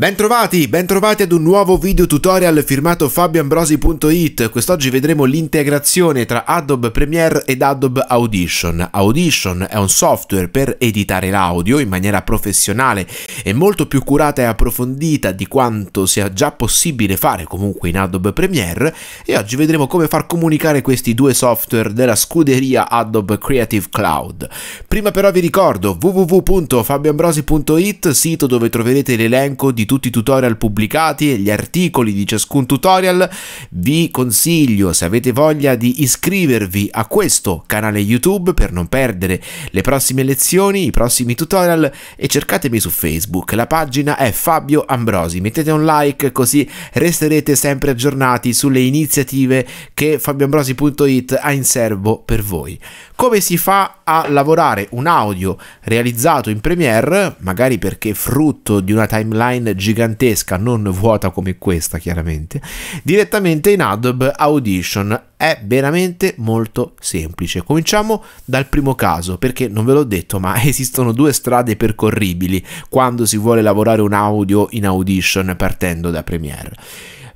Bentrovati, bentrovati ad un nuovo video tutorial firmato fabioambrosi.it. Quest'oggi vedremo l'integrazione tra Adobe Premiere ed Adobe Audition. Audition è un software per editare l'audio in maniera professionale e molto più curata e approfondita di quanto sia già possibile fare comunque in Adobe Premiere e oggi vedremo come far comunicare questi due software della scuderia Adobe Creative Cloud. Prima però vi ricordo www.fabioambrosi.it, sito dove troverete l'elenco di tutti i tutorial pubblicati e gli articoli di ciascun tutorial, vi consiglio, se avete voglia, di iscrivervi a questo canale YouTube per non perdere le prossime lezioni, i prossimi tutorial e cercatemi su Facebook. La pagina è Fabio Ambrosi. Mettete un like così resterete sempre aggiornati sulle iniziative che fabioambrosi.it ha in serbo per voi. Come si fa a lavorare un audio realizzato in Premiere, magari perché frutto di una timeline gigantesca, non vuota come questa chiaramente, direttamente in Adobe Audition. È veramente molto semplice. Cominciamo dal primo caso, perché non ve l'ho detto, ma esistono due strade percorribili quando si vuole lavorare un audio in Audition partendo da Premiere.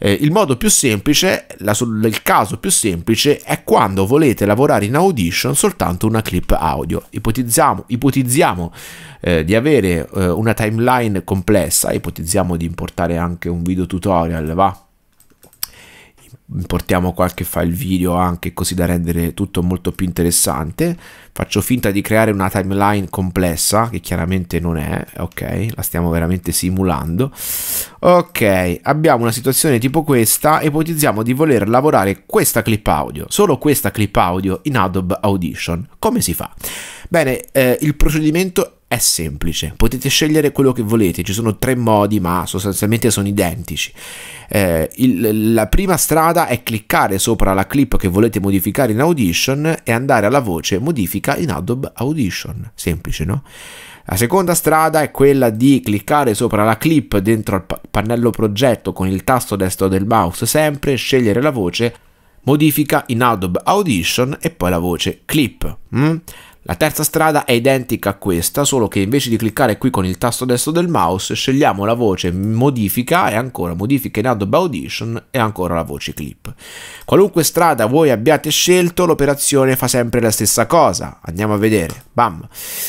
Eh, il modo più semplice, la, il caso più semplice è quando volete lavorare in Audition soltanto una clip audio. Ipotizziamo, ipotizziamo eh, di avere eh, una timeline complessa, ipotizziamo di importare anche un video tutorial, va? importiamo qualche file video anche così da rendere tutto molto più interessante faccio finta di creare una timeline complessa che chiaramente non è ok la stiamo veramente simulando ok abbiamo una situazione tipo questa ipotizziamo di voler lavorare questa clip audio solo questa clip audio in Adobe Audition come si fa? Bene, eh, il procedimento è semplice, potete scegliere quello che volete, ci sono tre modi ma sostanzialmente sono identici. Eh, il, la prima strada è cliccare sopra la clip che volete modificare in Audition e andare alla voce modifica in Adobe Audition, semplice no? La seconda strada è quella di cliccare sopra la clip dentro al pannello progetto con il tasto destro del mouse sempre, scegliere la voce, modifica in Adobe Audition e poi la voce clip. Mm? La terza strada è identica a questa, solo che invece di cliccare qui con il tasto destro del mouse scegliamo la voce modifica e ancora modifica in Adobe Audition e ancora la voce clip. Qualunque strada voi abbiate scelto, l'operazione fa sempre la stessa cosa. Andiamo a vedere. Bam!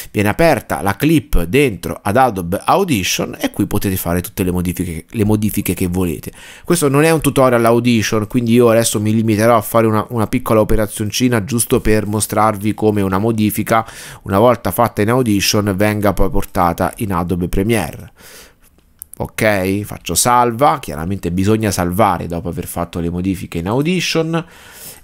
Viene aperta la clip dentro ad Adobe Audition e qui potete fare tutte le modifiche, le modifiche che volete. Questo non è un tutorial Audition, quindi io adesso mi limiterò a fare una, una piccola operazioncina giusto per mostrarvi come una modifica grafica, una volta fatta in Audition, venga poi portata in Adobe Premiere. Ok, faccio salva, chiaramente bisogna salvare dopo aver fatto le modifiche in Audition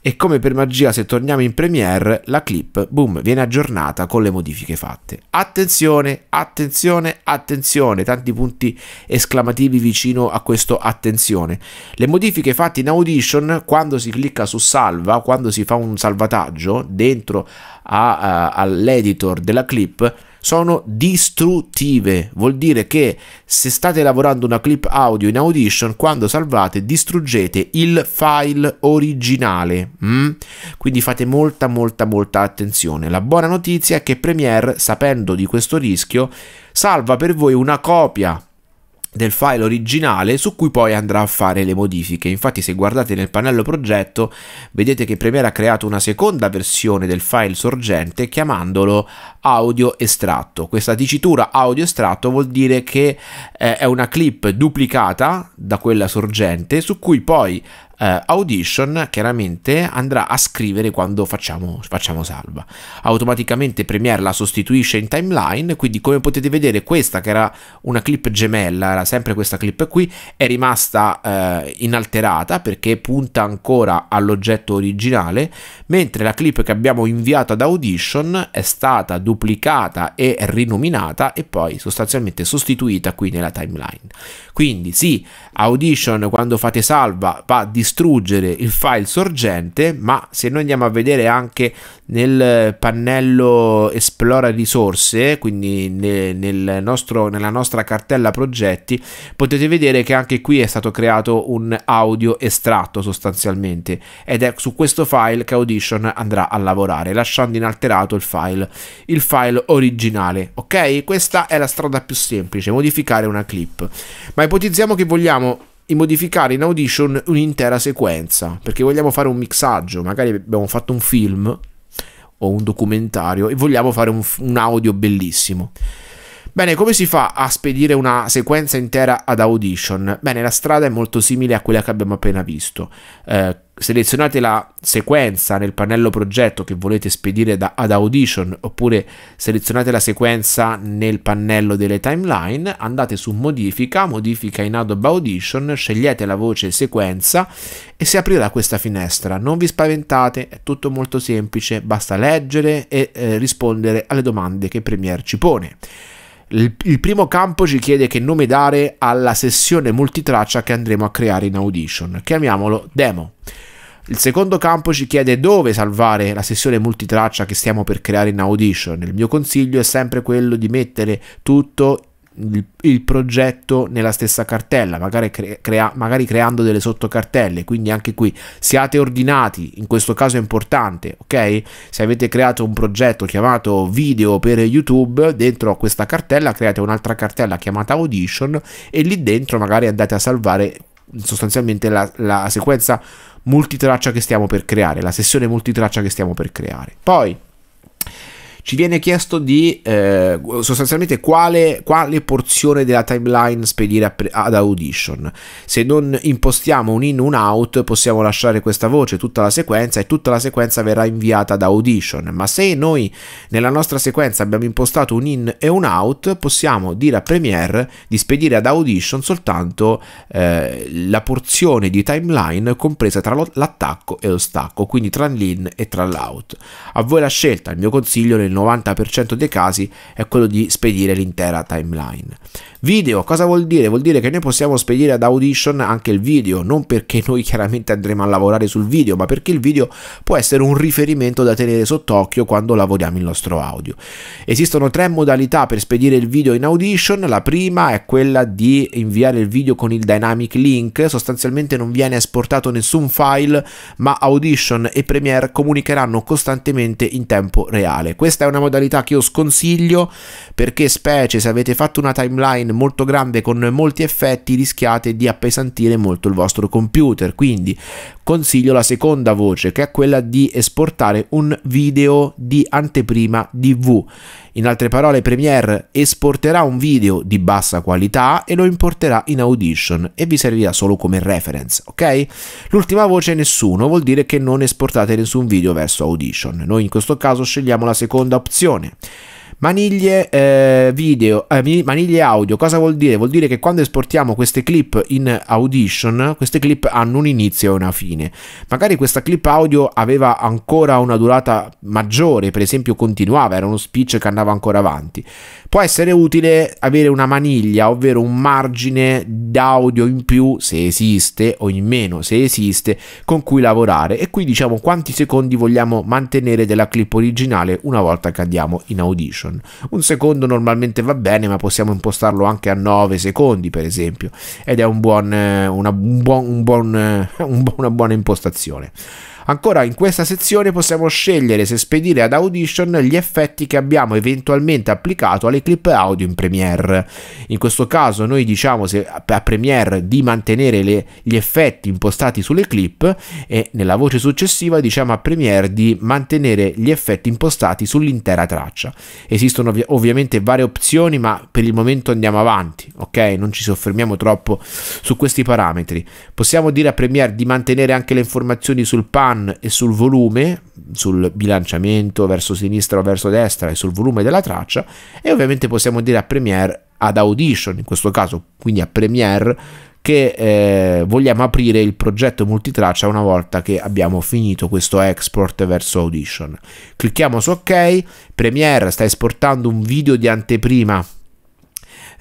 e come per magia se torniamo in Premiere la clip, boom, viene aggiornata con le modifiche fatte. Attenzione, attenzione, attenzione, tanti punti esclamativi vicino a questo attenzione. Le modifiche fatte in Audition quando si clicca su salva, quando si fa un salvataggio dentro eh, all'editor della clip, sono distruttive, vuol dire che se state lavorando una clip audio in Audition, quando salvate distruggete il file originale, mm? quindi fate molta molta molta attenzione. La buona notizia è che Premiere, sapendo di questo rischio, salva per voi una copia del file originale su cui poi andrà a fare le modifiche. Infatti se guardate nel pannello progetto vedete che Premiere ha creato una seconda versione del file sorgente chiamandolo audio estratto. Questa dicitura audio estratto vuol dire che eh, è una clip duplicata da quella sorgente su cui poi eh, Audition chiaramente andrà a scrivere quando facciamo, facciamo salva. Automaticamente Premiere la sostituisce in timeline, quindi come potete vedere questa che era una clip gemella, era sempre questa clip qui, è rimasta eh, inalterata perché punta ancora all'oggetto originale, mentre la clip che abbiamo inviato ad Audition è stata duplicata e rinominata e poi sostanzialmente sostituita qui nella timeline. Quindi sì, Audition quando fate salva va distrutta distruggere il file sorgente, ma se noi andiamo a vedere anche nel pannello esplora risorse, quindi nel nostro, nella nostra cartella progetti, potete vedere che anche qui è stato creato un audio estratto sostanzialmente ed è su questo file che Audition andrà a lavorare, lasciando inalterato il file, il file originale, ok? Questa è la strada più semplice, modificare una clip. Ma ipotizziamo che vogliamo di modificare in Audition un'intera sequenza, perché vogliamo fare un mixaggio, magari abbiamo fatto un film o un documentario e vogliamo fare un, un audio bellissimo. Bene, come si fa a spedire una sequenza intera ad Audition? Bene, la strada è molto simile a quella che abbiamo appena visto. Eh, selezionate la sequenza nel pannello progetto che volete spedire da, ad Audition oppure selezionate la sequenza nel pannello delle timeline, andate su modifica, modifica in Adobe Audition, scegliete la voce sequenza e si aprirà questa finestra. Non vi spaventate, è tutto molto semplice, basta leggere e eh, rispondere alle domande che Premiere ci pone. Il, primo campo ci chiede che nome dare alla sessione multitraccia che andremo a creare in Audition. Chiamiamolo demo. Il secondo campo ci chiede dove salvare la sessione multitraccia che stiamo per creare in Audition. Il mio consiglio è sempre quello di mettere tutto il, il progetto nella stessa cartella, magari, crea, magari creando delle sottocartelle. Quindi anche qui siate ordinati, in questo caso è importante, ok? Se avete creato un progetto chiamato video per YouTube, dentro a questa cartella create un'altra cartella chiamata Audition e lì dentro magari andate a salvare sostanzialmente la, la sequenza multitraccia che stiamo per creare, la sessione multitraccia che stiamo per creare. Poi ci viene chiesto di eh, sostanzialmente quale, quale, porzione della timeline spedire ad Audition. Se non impostiamo un in, un out, possiamo lasciare questa voce, tutta la sequenza, e tutta la sequenza verrà inviata ad Audition. Ma se noi nella nostra sequenza abbiamo impostato un in e un out, possiamo dire a Premiere di spedire ad Audition soltanto eh, la porzione di timeline compresa tra l'attacco e lo stacco, quindi tra l'in e tra l'out. A voi la scelta, il mio consiglio nel nel 90% dei casi è quello di spedire l'intera timeline. Video, cosa vuol dire? Vuol dire che noi possiamo spedire ad Audition anche il video, non perché noi chiaramente andremo a lavorare sul video, ma perché il video può essere un riferimento da tenere sott'occhio quando lavoriamo il nostro audio. Esistono tre modalità per spedire il video in Audition, la prima è quella di inviare il video con il dynamic link, sostanzialmente non viene esportato nessun file, ma Audition e Premiere comunicheranno costantemente in tempo reale. Questa questa è una modalità che io sconsiglio perché specie se avete fatto una timeline molto grande con molti effetti rischiate di appesantire molto il vostro computer. Quindi consiglio la seconda voce che è quella di esportare un video di anteprima DV. In altre parole Premiere esporterà un video di bassa qualità e lo importerà in Audition e vi servirà solo come reference, ok? L'ultima voce nessuno vuol dire che non esportate nessun video verso Audition. Noi in questo caso scegliamo la seconda seconda opzione. Maniglie eh, video, eh, maniglie audio, cosa vuol dire? Vuol dire che quando esportiamo queste clip in Audition, queste clip hanno un inizio e una fine. Magari questa clip audio aveva ancora una durata maggiore, per esempio continuava, era uno speech che andava ancora avanti. Può essere utile avere una maniglia, ovvero un margine d'audio in più, se esiste, o in meno, se esiste, con cui lavorare. E qui diciamo quanti secondi vogliamo mantenere della clip originale una volta che andiamo in Audition rotation. Un secondo normalmente va bene, ma possiamo impostarlo anche a 9 secondi, per esempio, ed è un buon, eh, una, un buon, un buon, eh, una buona impostazione. Ancora in questa sezione possiamo scegliere se spedire ad Audition gli effetti che abbiamo eventualmente applicato alle clip audio in Premiere. In questo caso noi diciamo a Premiere di mantenere le, gli effetti impostati sulle clip e nella voce successiva diciamo a Premiere di mantenere gli effetti impostati sull'intera traccia. Esistono ovvi ovviamente varie opzioni ma per il momento andiamo avanti, ok? Non ci soffermiamo troppo su questi parametri. Possiamo dire a Premiere di mantenere anche le informazioni sul panel run e sul volume, sul bilanciamento verso sinistra o verso destra e sul volume della traccia e ovviamente possiamo dire a Premiere ad Audition in questo caso, quindi a Premiere che eh, vogliamo aprire il progetto multitraccia una volta che abbiamo finito questo export verso Audition. Clicchiamo su ok, Premiere sta esportando un video di anteprima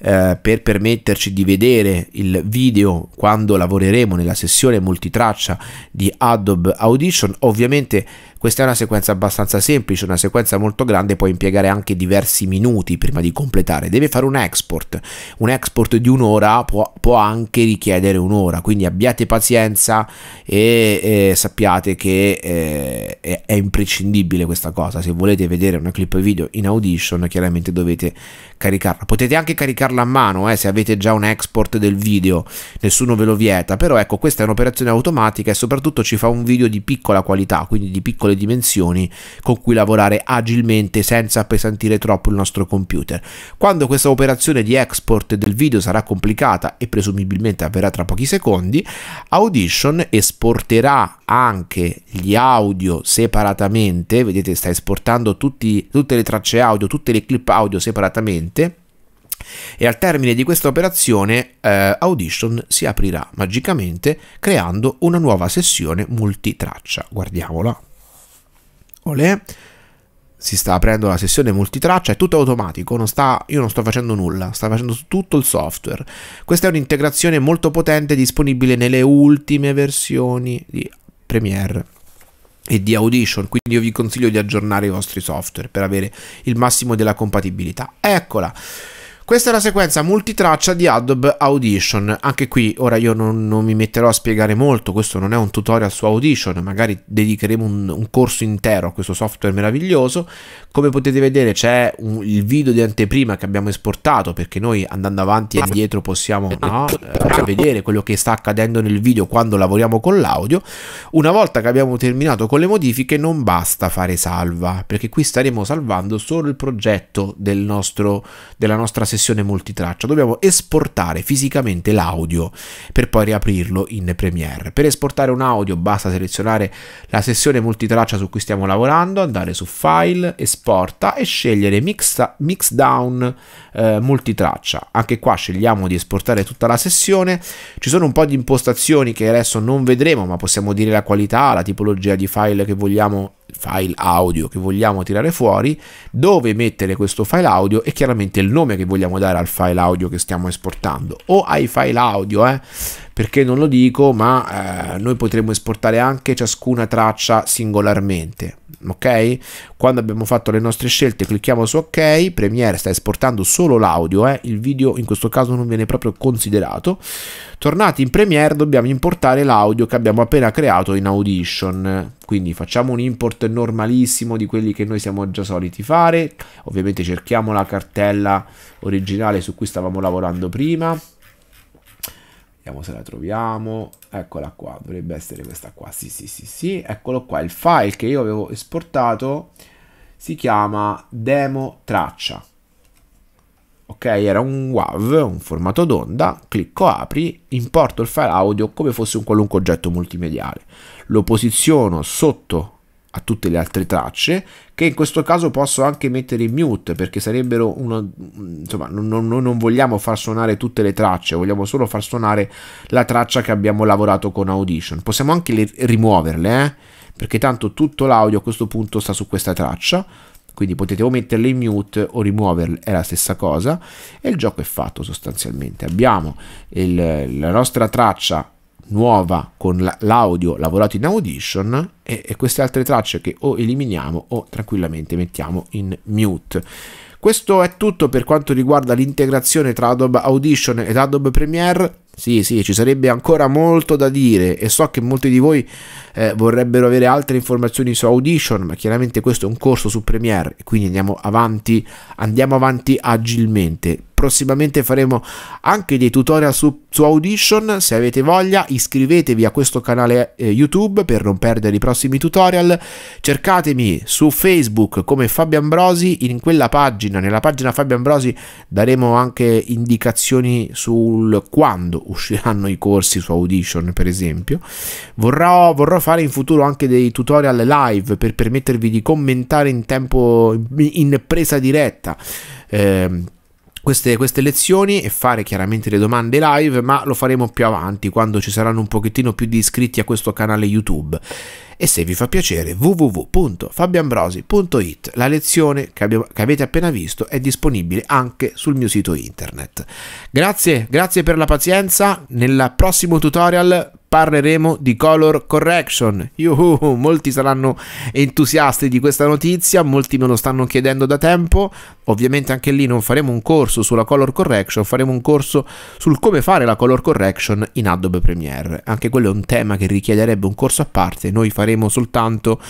eh, per permetterci di vedere il video quando lavoreremo nella sessione multitraccia di Adobe Audition ovviamente questa è una sequenza abbastanza semplice, una sequenza molto grande, può impiegare anche diversi minuti prima di completare. Deve fare un export, un export di un'ora può, può anche richiedere un'ora, quindi abbiate pazienza e, e sappiate che eh, è, è imprescindibile questa cosa. Se volete vedere una clip video in Audition, chiaramente dovete caricarla. Potete anche caricarla a mano eh, se avete già un export del video, nessuno ve lo vieta, però ecco questa è un'operazione automatica e soprattutto ci fa un video di piccola qualità, quindi di piccola piccole dimensioni con cui lavorare agilmente senza appesantire troppo il nostro computer. Quando questa operazione di export del video sarà complicata e presumibilmente avverrà tra pochi secondi, Audition esporterà anche gli audio separatamente, vedete sta esportando tutti, tutte le tracce audio, tutte le clip audio separatamente e al termine di questa operazione eh, Audition si aprirà magicamente creando una nuova sessione multitraccia. Guardiamola. Olè. Si sta aprendo la sessione multitraccia, è tutto automatico, non sta, io non sto facendo nulla, sta facendo tutto il software. Questa è un'integrazione molto potente disponibile nelle ultime versioni di Premiere e di Audition, quindi io vi consiglio di aggiornare i vostri software per avere il massimo della compatibilità. Eccola! Questa è la sequenza multitraccia di Adobe Audition. Anche qui ora io non, non, mi metterò a spiegare molto, questo non è un tutorial su Audition, magari dedicheremo un, un corso intero a questo software meraviglioso. Come potete vedere c'è il video di anteprima che abbiamo esportato perché noi andando avanti e indietro possiamo no, eh, vedere quello che sta accadendo nel video quando lavoriamo con l'audio. Una volta che abbiamo terminato con le modifiche non basta fare salva perché qui staremo salvando solo il progetto del nostro, della nostra sessione sessione multitraccia, dobbiamo esportare fisicamente l'audio per poi riaprirlo in Premiere. Per esportare un audio basta selezionare la sessione multitraccia su cui stiamo lavorando, andare su File, Esporta e scegliere Mix, mix Down eh, Multitraccia. Anche qua scegliamo di esportare tutta la sessione. Ci sono un po' di impostazioni che adesso non vedremo, ma possiamo dire la qualità, la tipologia di file che vogliamo file audio che vogliamo tirare fuori, dove mettere questo file audio e chiaramente il nome che vogliamo dare al file audio che stiamo esportando o ai file audio, eh, perché non lo dico, ma eh, noi potremmo esportare anche ciascuna traccia singolarmente, ok? Quando abbiamo fatto le nostre scelte clicchiamo su ok, Premiere sta esportando solo l'audio, eh? il video in questo caso non viene proprio considerato. Tornati in Premiere dobbiamo importare l'audio che abbiamo appena creato in Audition, quindi facciamo un import normalissimo di quelli che noi siamo già soliti fare, ovviamente cerchiamo la cartella originale su cui stavamo lavorando prima Vediamo se la troviamo. Eccola qua, dovrebbe essere questa qua. Sì, sì, sì, sì. Eccolo qua, il file che io avevo esportato si chiama demo traccia. Ok, era un WAV, un formato d'onda, clicco apri, importo il file audio come fosse un qualunque oggetto multimediale. Lo posiziono sotto a tutte le altre tracce che in questo caso posso anche mettere in mute perché sarebbero uno insomma non, non, non, vogliamo far suonare tutte le tracce vogliamo solo far suonare la traccia che abbiamo lavorato con audition possiamo anche le, rimuoverle eh? perché tanto tutto l'audio a questo punto sta su questa traccia quindi potete o metterle in mute o rimuoverle, è la stessa cosa e il gioco è fatto sostanzialmente. Abbiamo il, la nostra traccia nuova con l'audio lavorato in Audition e, e queste altre tracce che o eliminiamo o tranquillamente mettiamo in mute. Questo è tutto per quanto riguarda l'integrazione tra Adobe Audition ed Adobe Premiere. Sì, sì, ci sarebbe ancora molto da dire e so che molti di voi eh, vorrebbero avere altre informazioni su Audition, ma chiaramente questo è un corso su Premiere, e quindi andiamo avanti, andiamo avanti agilmente prossimamente faremo anche dei tutorial su, su Audition, se avete voglia iscrivetevi a questo canale eh, YouTube per non perdere i prossimi tutorial, cercatemi su Facebook come Fabio Ambrosi, in quella pagina, nella pagina Fabio Ambrosi daremo anche indicazioni sul quando usciranno i corsi su Audition per esempio. Vorrò, vorrò fare in futuro anche dei tutorial live per permettervi di commentare in tempo in presa diretta. Eh, queste, queste, lezioni e fare chiaramente le domande live, ma lo faremo più avanti quando ci saranno un pochettino più di iscritti a questo canale YouTube. E se vi fa piacere, www.fabioambrosi.it, la lezione che, abbiamo, che avete appena visto è disponibile anche sul mio sito internet. Grazie, grazie per la pazienza. Nel prossimo tutorial parleremo di color correction. Yuhu, molti saranno entusiasti di questa notizia, molti me lo stanno chiedendo da tempo. Ovviamente anche lì non faremo un corso sulla color correction, faremo un corso sul come fare la color correction in Adobe Premiere. Anche quello è un tema che richiederebbe un corso a parte. Noi faremo soltanto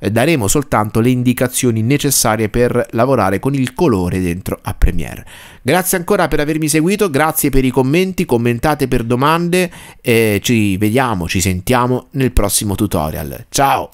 eh, daremo soltanto le indicazioni necessarie per lavorare con il colore dentro a Premiere. Grazie ancora per avermi seguito, grazie per i commenti, commentate per domande e ci vediamo, ci sentiamo nel prossimo tutorial. Ciao!